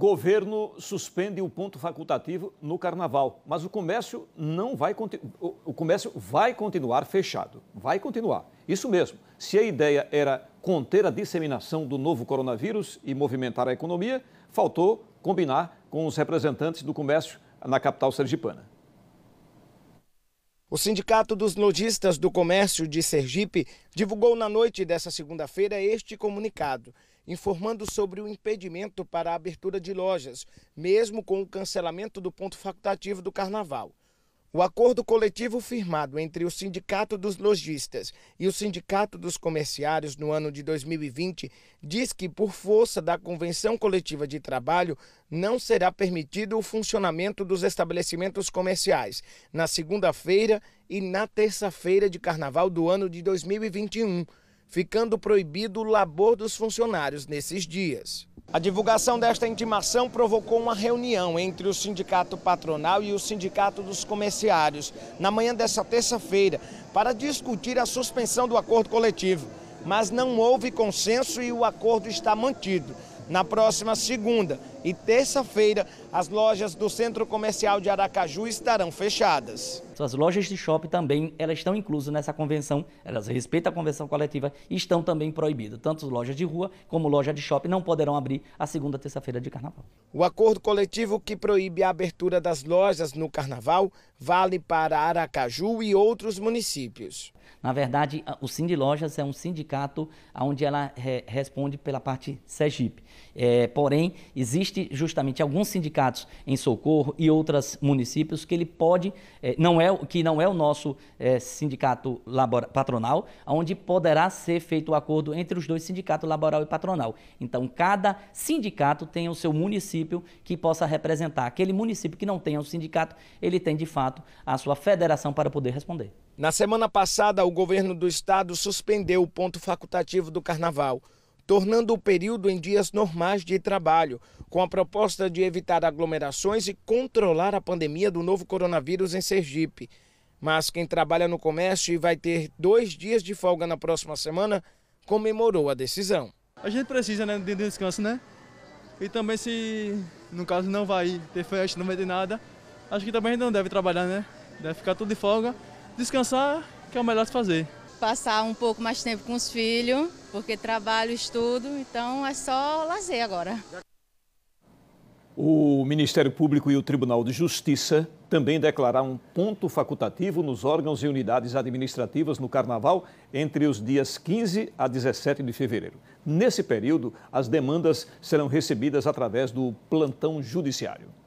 Governo suspende o ponto facultativo no carnaval, mas o comércio não vai o comércio vai continuar fechado, vai continuar. Isso mesmo. Se a ideia era conter a disseminação do novo coronavírus e movimentar a economia, faltou combinar com os representantes do comércio na capital sergipana. O Sindicato dos Lojistas do Comércio de Sergipe divulgou na noite dessa segunda-feira este comunicado informando sobre o impedimento para a abertura de lojas, mesmo com o cancelamento do ponto facultativo do Carnaval. O acordo coletivo firmado entre o Sindicato dos Lojistas e o Sindicato dos Comerciários no ano de 2020 diz que, por força da Convenção Coletiva de Trabalho, não será permitido o funcionamento dos estabelecimentos comerciais na segunda-feira e na terça-feira de carnaval do ano de 2021, ficando proibido o labor dos funcionários nesses dias. A divulgação desta intimação provocou uma reunião entre o sindicato patronal e o sindicato dos comerciários na manhã dessa terça-feira para discutir a suspensão do acordo coletivo. Mas não houve consenso e o acordo está mantido. Na próxima segunda, e terça-feira as lojas do Centro Comercial de Aracaju estarão fechadas. As lojas de shopping também elas estão inclusas nessa convenção, elas respeitam a convenção coletiva e estão também proibidas. Tanto lojas de rua como lojas de shopping não poderão abrir a segunda terça-feira de carnaval. O acordo coletivo que proíbe a abertura das lojas no carnaval vale para Aracaju e outros municípios. Na verdade, o Sind Lojas é um sindicato onde ela responde pela parte Sergipe. É, porém, existe existe justamente alguns sindicatos em Socorro e outros municípios que ele pode, eh, não é, que não é o nosso eh, sindicato patronal, onde poderá ser feito o acordo entre os dois sindicatos laboral e patronal. Então, cada sindicato tem o seu município que possa representar. Aquele município que não tem um sindicato, ele tem de fato a sua federação para poder responder. Na semana passada, o governo do estado suspendeu o ponto facultativo do carnaval tornando o período em dias normais de trabalho, com a proposta de evitar aglomerações e controlar a pandemia do novo coronavírus em Sergipe. Mas quem trabalha no comércio e vai ter dois dias de folga na próxima semana comemorou a decisão. A gente precisa né, de descanso, né? E também se, no caso, não vai ter festa, não vai ter nada, acho que também não deve trabalhar, né? Deve ficar tudo de folga, descansar, que é o melhor se fazer passar um pouco mais tempo com os filhos, porque trabalho, estudo, então é só lazer agora. O Ministério Público e o Tribunal de Justiça também declararam um ponto facultativo nos órgãos e unidades administrativas no Carnaval entre os dias 15 a 17 de fevereiro. Nesse período, as demandas serão recebidas através do plantão judiciário.